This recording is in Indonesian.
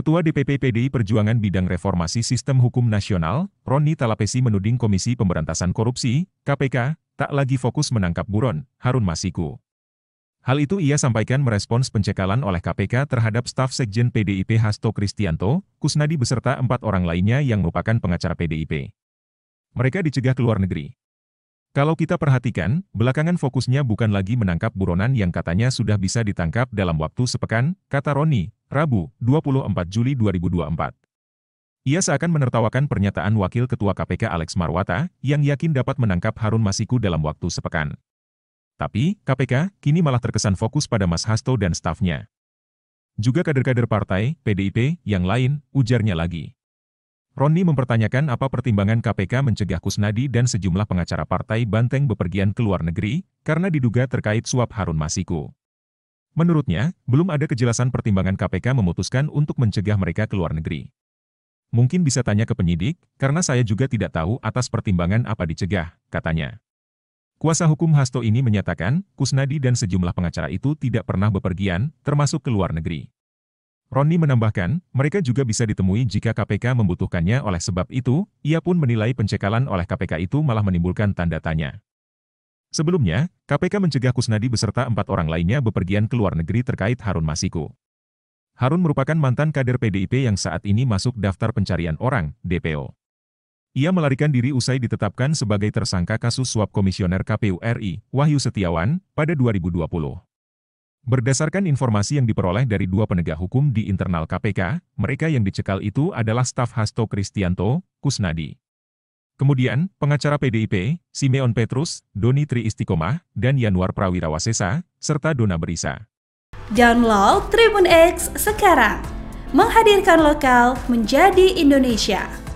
Ketua DPP PDI Perjuangan Bidang Reformasi Sistem Hukum Nasional, Roni Talapesi menuding Komisi Pemberantasan Korupsi, KPK, tak lagi fokus menangkap buron, Harun Masiku. Hal itu ia sampaikan merespons pencekalan oleh KPK terhadap staf Sekjen PDIP Hasto Kristianto, Kusnadi beserta empat orang lainnya yang merupakan pengacara PDIP. Mereka dicegah ke luar negeri. Kalau kita perhatikan, belakangan fokusnya bukan lagi menangkap buronan yang katanya sudah bisa ditangkap dalam waktu sepekan, kata Roni, Rabu, 24 Juli 2024. Ia seakan menertawakan pernyataan Wakil Ketua KPK Alex Marwata, yang yakin dapat menangkap Harun Masiku dalam waktu sepekan. Tapi, KPK kini malah terkesan fokus pada Mas Hasto dan stafnya. Juga kader-kader partai, PDIP, yang lain, ujarnya lagi. Roni mempertanyakan apa pertimbangan KPK mencegah Kusnadi dan sejumlah pengacara partai Banteng bepergian ke luar negeri, karena diduga terkait suap Harun Masiku. Menurutnya, belum ada kejelasan pertimbangan KPK memutuskan untuk mencegah mereka ke luar negeri. Mungkin bisa tanya ke penyidik, karena saya juga tidak tahu atas pertimbangan apa dicegah, katanya. Kuasa hukum Hasto ini menyatakan, Kusnadi dan sejumlah pengacara itu tidak pernah bepergian, termasuk ke luar negeri. Roni menambahkan, mereka juga bisa ditemui jika KPK membutuhkannya oleh sebab itu, ia pun menilai pencekalan oleh KPK itu malah menimbulkan tanda tanya. Sebelumnya, KPK mencegah Kusnadi beserta empat orang lainnya bepergian ke luar negeri terkait Harun Masiku. Harun merupakan mantan kader PDIP yang saat ini masuk daftar pencarian orang, DPO. Ia melarikan diri usai ditetapkan sebagai tersangka kasus suap Komisioner KPU RI, Wahyu Setiawan, pada 2020. Berdasarkan informasi yang diperoleh dari dua penegak hukum di internal KPK, mereka yang dicekal itu adalah staf Hasto Kristianto, Kusnadi, Kemudian, pengacara PDIP, Simeon Petrus, Doni Tri Istiqomah, dan Yanuar Prawirawasesa, serta Dona Berisa. Download Tribun X sekarang, menghadirkan lokal menjadi Indonesia.